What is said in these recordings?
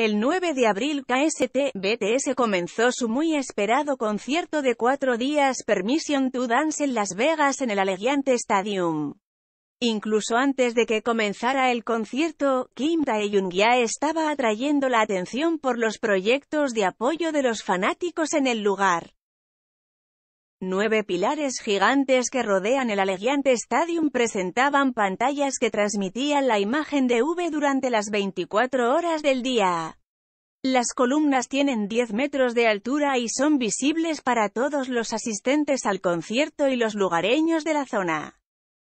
El 9 de abril KST BTS comenzó su muy esperado concierto de cuatro días Permission to Dance en Las Vegas en el Allegiant Stadium. Incluso antes de que comenzara el concierto, Kim ya estaba atrayendo la atención por los proyectos de apoyo de los fanáticos en el lugar. Nueve pilares gigantes que rodean el alegiante Stadium presentaban pantallas que transmitían la imagen de V durante las 24 horas del día. Las columnas tienen 10 metros de altura y son visibles para todos los asistentes al concierto y los lugareños de la zona.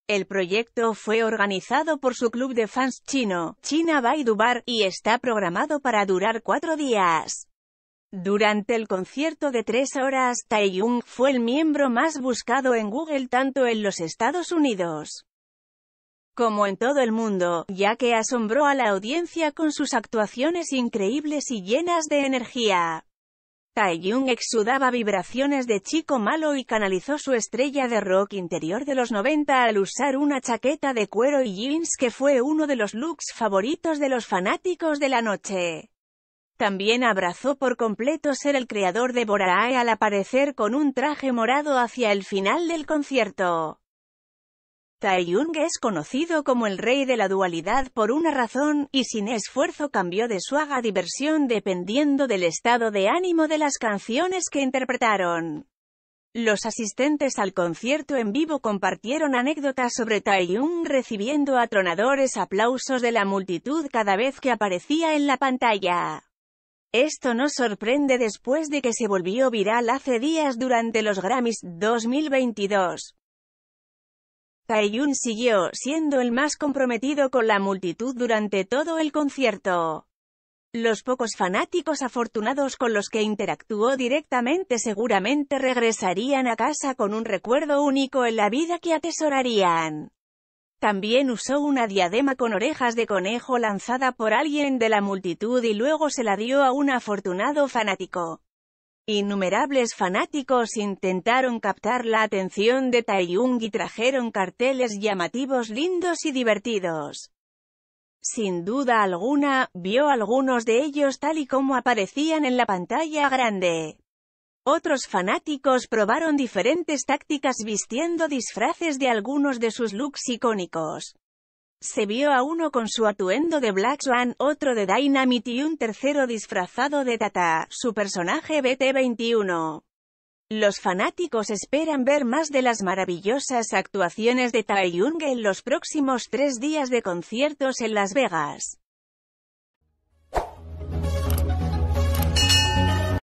El proyecto fue organizado por su club de fans chino, China Baidu Bar, y está programado para durar cuatro días. Durante el concierto de tres horas, Taeyong fue el miembro más buscado en Google tanto en los Estados Unidos como en todo el mundo, ya que asombró a la audiencia con sus actuaciones increíbles y llenas de energía. Taeyong exudaba vibraciones de chico malo y canalizó su estrella de rock interior de los 90 al usar una chaqueta de cuero y jeans que fue uno de los looks favoritos de los fanáticos de la noche. También abrazó por completo ser el creador de Borae al aparecer con un traje morado hacia el final del concierto. Taeyung es conocido como el rey de la dualidad por una razón, y sin esfuerzo cambió de su haga diversión dependiendo del estado de ánimo de las canciones que interpretaron. Los asistentes al concierto en vivo compartieron anécdotas sobre Taeyung recibiendo atronadores aplausos de la multitud cada vez que aparecía en la pantalla. Esto no sorprende después de que se volvió viral hace días durante los Grammys 2022. Taiyun siguió siendo el más comprometido con la multitud durante todo el concierto. Los pocos fanáticos afortunados con los que interactuó directamente seguramente regresarían a casa con un recuerdo único en la vida que atesorarían. También usó una diadema con orejas de conejo lanzada por alguien de la multitud y luego se la dio a un afortunado fanático. Innumerables fanáticos intentaron captar la atención de Taiyung y trajeron carteles llamativos lindos y divertidos. Sin duda alguna, vio algunos de ellos tal y como aparecían en la pantalla grande. Otros fanáticos probaron diferentes tácticas vistiendo disfraces de algunos de sus looks icónicos. Se vio a uno con su atuendo de Black Swan, otro de Dynamite y un tercero disfrazado de Tata, su personaje BT-21. Los fanáticos esperan ver más de las maravillosas actuaciones de Taeyung en los próximos tres días de conciertos en Las Vegas.